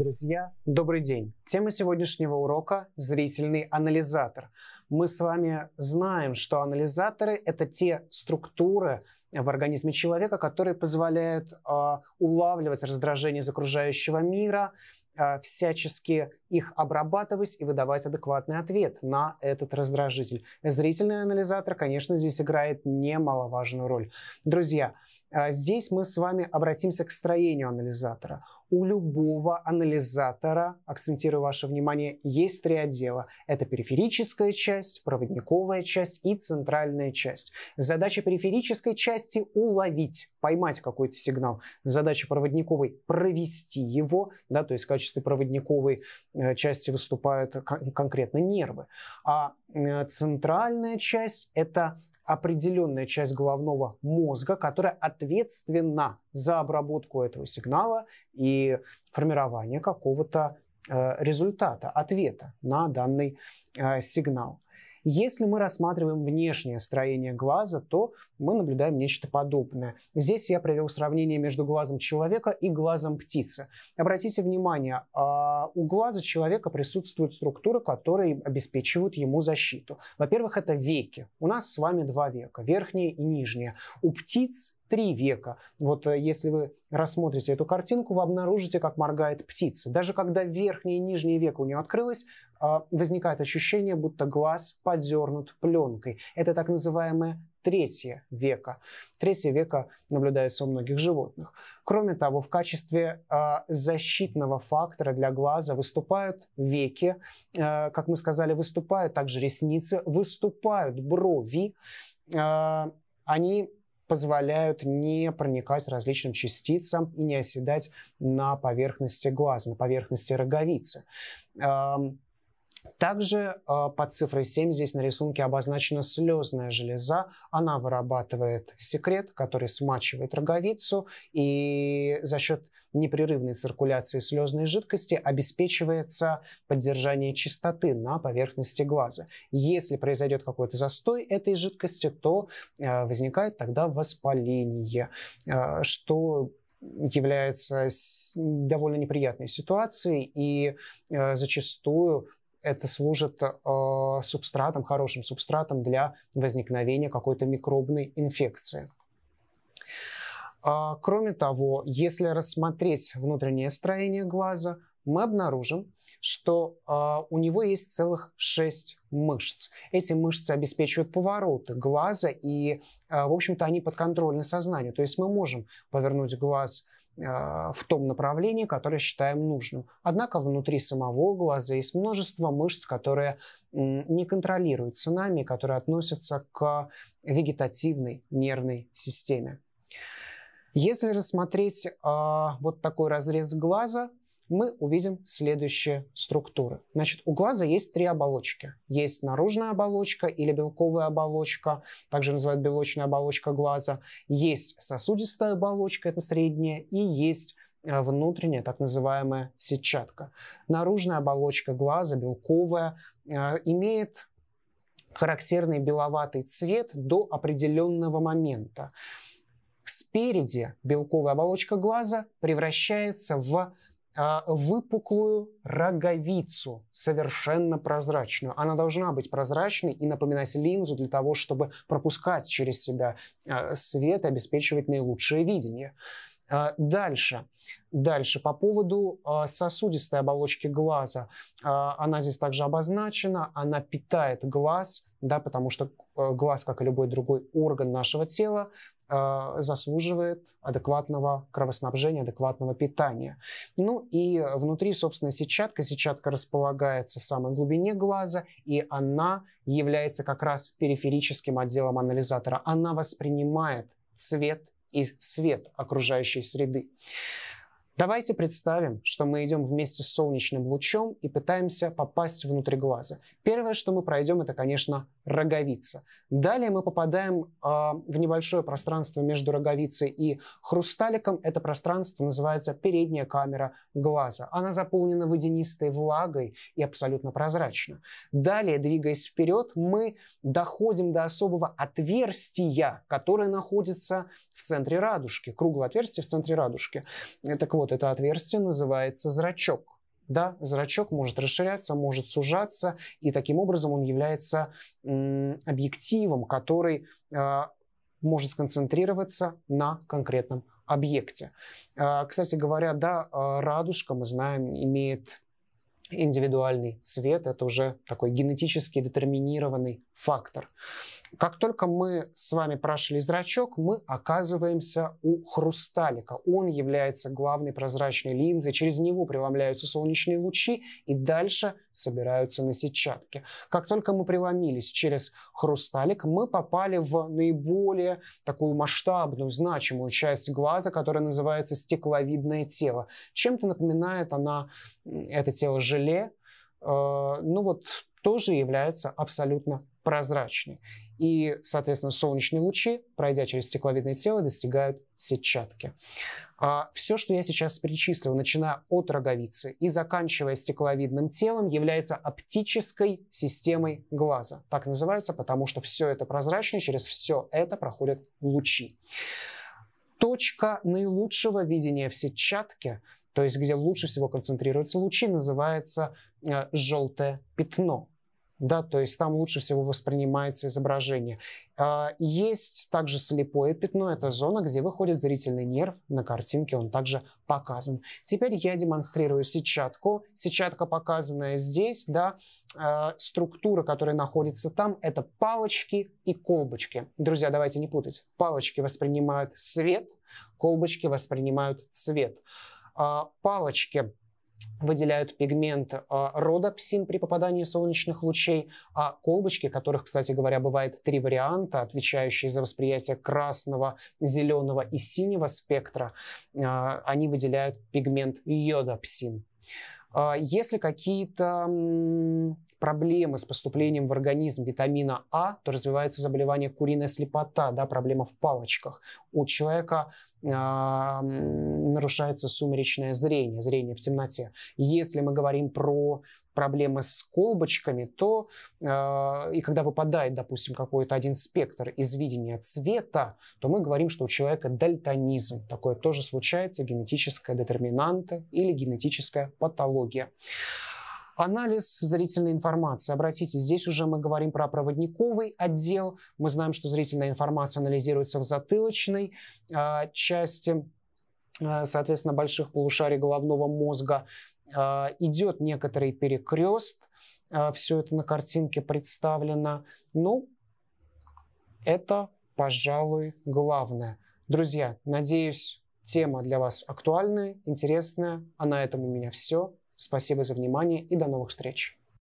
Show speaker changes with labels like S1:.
S1: Друзья, добрый день. Тема сегодняшнего урока – зрительный анализатор. Мы с вами знаем, что анализаторы – это те структуры в организме человека, которые позволяют э, улавливать раздражение из окружающего мира, а, всячески их обрабатывать и выдавать адекватный ответ на этот раздражитель. Зрительный анализатор, конечно, здесь играет немаловажную роль. Друзья, а, здесь мы с вами обратимся к строению анализатора. У любого анализатора, акцентирую ваше внимание, есть три отдела. Это периферическая часть, проводниковая часть и центральная часть. Задача периферической части – уловить, поймать какой-то сигнал. Задача проводниковой – провести его, да, то есть в качестве проводниковой Э, части выступают конкретно нервы. А э, центральная часть – это определенная часть головного мозга, которая ответственна за обработку этого сигнала и формирование какого-то э, результата, ответа на данный сигнал. Если мы рассматриваем внешнее строение глаза, то мы наблюдаем нечто подобное. Здесь я провел сравнение между глазом человека и глазом птицы. Обратите внимание, а, у глаза человека присутствуют структуры, которые обеспечивают ему защиту. Во-первых, это веки. У нас с вами два века, верхнее и нижнее. У птиц три века. Вот э, если вы рассмотрите эту картинку, вы обнаружите, как моргает птица. Даже когда верхнее и нижнее веко у нее открылось, а, возникает ощущение, будто глаз подернут пленкой. Это так называемое третье века. Третье веко наблюдается у многих животных. Кроме того, в качестве э, защитного фактора для глаза выступают веки, э, как мы сказали, выступают также ресницы, выступают брови. Э, они позволяют не проникать различным частицам и не оседать на поверхности глаза, на поверхности роговицы. Также а, под цифрой 7 здесь на рисунке обозначена слезная железа. Она вырабатывает секрет, который смачивает роговицу и за счет непрерывной циркуляции слезной жидкости обеспечивается поддержание чистоты на поверхности глаза. Если произойдет какой-то застой этой жидкости, то э, возникает тогда воспаление, э, что является довольно неприятной ситуацией и э, зачастую это служит э, субстратом, хорошим субстратом для возникновения какой-то микробной инфекции. Э, кроме того, если рассмотреть внутреннее строение глаза – мы обнаружим, что э, у него есть целых шесть мышц. Эти мышцы обеспечивают повороты глаза, и, э, в общем-то, они подконтрольны сознанию. То есть мы можем повернуть глаз э, в том направлении, которое считаем нужным. Однако внутри самого глаза есть множество мышц, которые э, не контролируются нами, которые относятся к вегетативной нервной системе. Если рассмотреть э, вот такой разрез глаза, мы увидим следующие структуры. Значит, у глаза есть три оболочки. Есть наружная оболочка или белковая оболочка, также называют белочная оболочка глаза. Есть сосудистая оболочка, это средняя, и есть э, внутренняя, так называемая сетчатка. Наружная оболочка глаза, белковая, э, имеет характерный беловатый цвет до определенного момента. Спереди белковая оболочка глаза превращается в а, выпуклую роговицу, совершенно прозрачную. Она должна быть прозрачной и напоминать линзу для того, чтобы пропускать через себя а, свет и обеспечивать наилучшее видение. А, дальше. Дальше. По поводу а, сосудистой оболочки глаза. А, она здесь также обозначена. Она питает глаз, да, потому что глаз, как и любой другой орган нашего тела, заслуживает адекватного кровоснабжения, адекватного питания. Ну и внутри, собственно, сетчатка. Сетчатка располагается в самой глубине глаза, и она является как раз периферическим отделом анализатора. Она воспринимает цвет и свет окружающей среды. Давайте представим, что мы идем вместе с солнечным лучом и пытаемся попасть внутрь глаза. Первое, что мы пройдем, это, конечно, роговица. Далее мы попадаем э, в небольшое пространство между роговицей и хрусталиком. Это пространство называется передняя камера глаза. Она заполнена водянистой влагой и абсолютно прозрачна. Далее, двигаясь вперед, мы доходим до особого отверстия, которое находится в центре радужки. Круглое отверстие в центре радужки. Так вот, это отверстие называется зрачок. Да, зрачок может расширяться, может сужаться, и таким образом он является объективом, который а, может сконцентрироваться на конкретном объекте. А, кстати говоря, да, а, радужка, мы знаем, имеет индивидуальный цвет, это уже такой генетически детерминированный фактор. Как только мы с вами прошли зрачок, мы оказываемся у хрусталика. Он является главной прозрачной линзой, через него преломляются солнечные лучи и дальше собираются на сетчатке. Как только мы преломились через хрусталик, мы попали в наиболее такую масштабную, значимую часть глаза, которая называется стекловидное тело. Чем-то напоминает она это тело желе, э, ну вот тоже является абсолютно прозрачной. И, соответственно, солнечные лучи, пройдя через стекловидное тело, достигают сетчатки. А все, что я сейчас перечислил, начиная от роговицы и заканчивая стекловидным телом, является оптической системой глаза. Так называется, потому что все это прозрачно, через все это проходят лучи. Точка наилучшего видения в сетчатке, то есть где лучше всего концентрируются лучи, называется э, желтое пятно да, то есть там лучше всего воспринимается изображение. А, есть также слепое пятно, это зона, где выходит зрительный нерв, на картинке он также показан. Теперь я демонстрирую сетчатку, сетчатка показанная здесь, да, а, структура, которая находится там, это палочки и колбочки. Друзья, давайте не путать, палочки воспринимают свет, колбочки воспринимают цвет. А, палочки выделяют пигмент а, родопсин при попадании солнечных лучей, а колбочки, которых, кстати говоря, бывает три варианта, отвечающие за восприятие красного, зеленого и синего спектра, а, они выделяют пигмент йодопсин. А если какие-то проблемы с поступлением в организм витамина А, то развивается заболевание куриная слепота, да, проблема в палочках. У человека э, нарушается сумеречное зрение, зрение в темноте. Если мы говорим про проблемы с колбочками, то э, и когда выпадает, допустим, какой-то один спектр из видения цвета, то мы говорим, что у человека дальтонизм. Такое тоже случается, генетическая детерминанта или генетическая патология. Анализ зрительной информации. Обратите, здесь уже мы говорим про проводниковый отдел. Мы знаем, что зрительная информация анализируется в затылочной э, части э, соответственно, больших полушарий головного мозга. А, идет некоторый перекрест, а, все это на картинке представлено. Ну, это, пожалуй, главное. Друзья, надеюсь, тема для вас актуальная, интересная. А на этом у меня все. Спасибо за внимание и до новых встреч.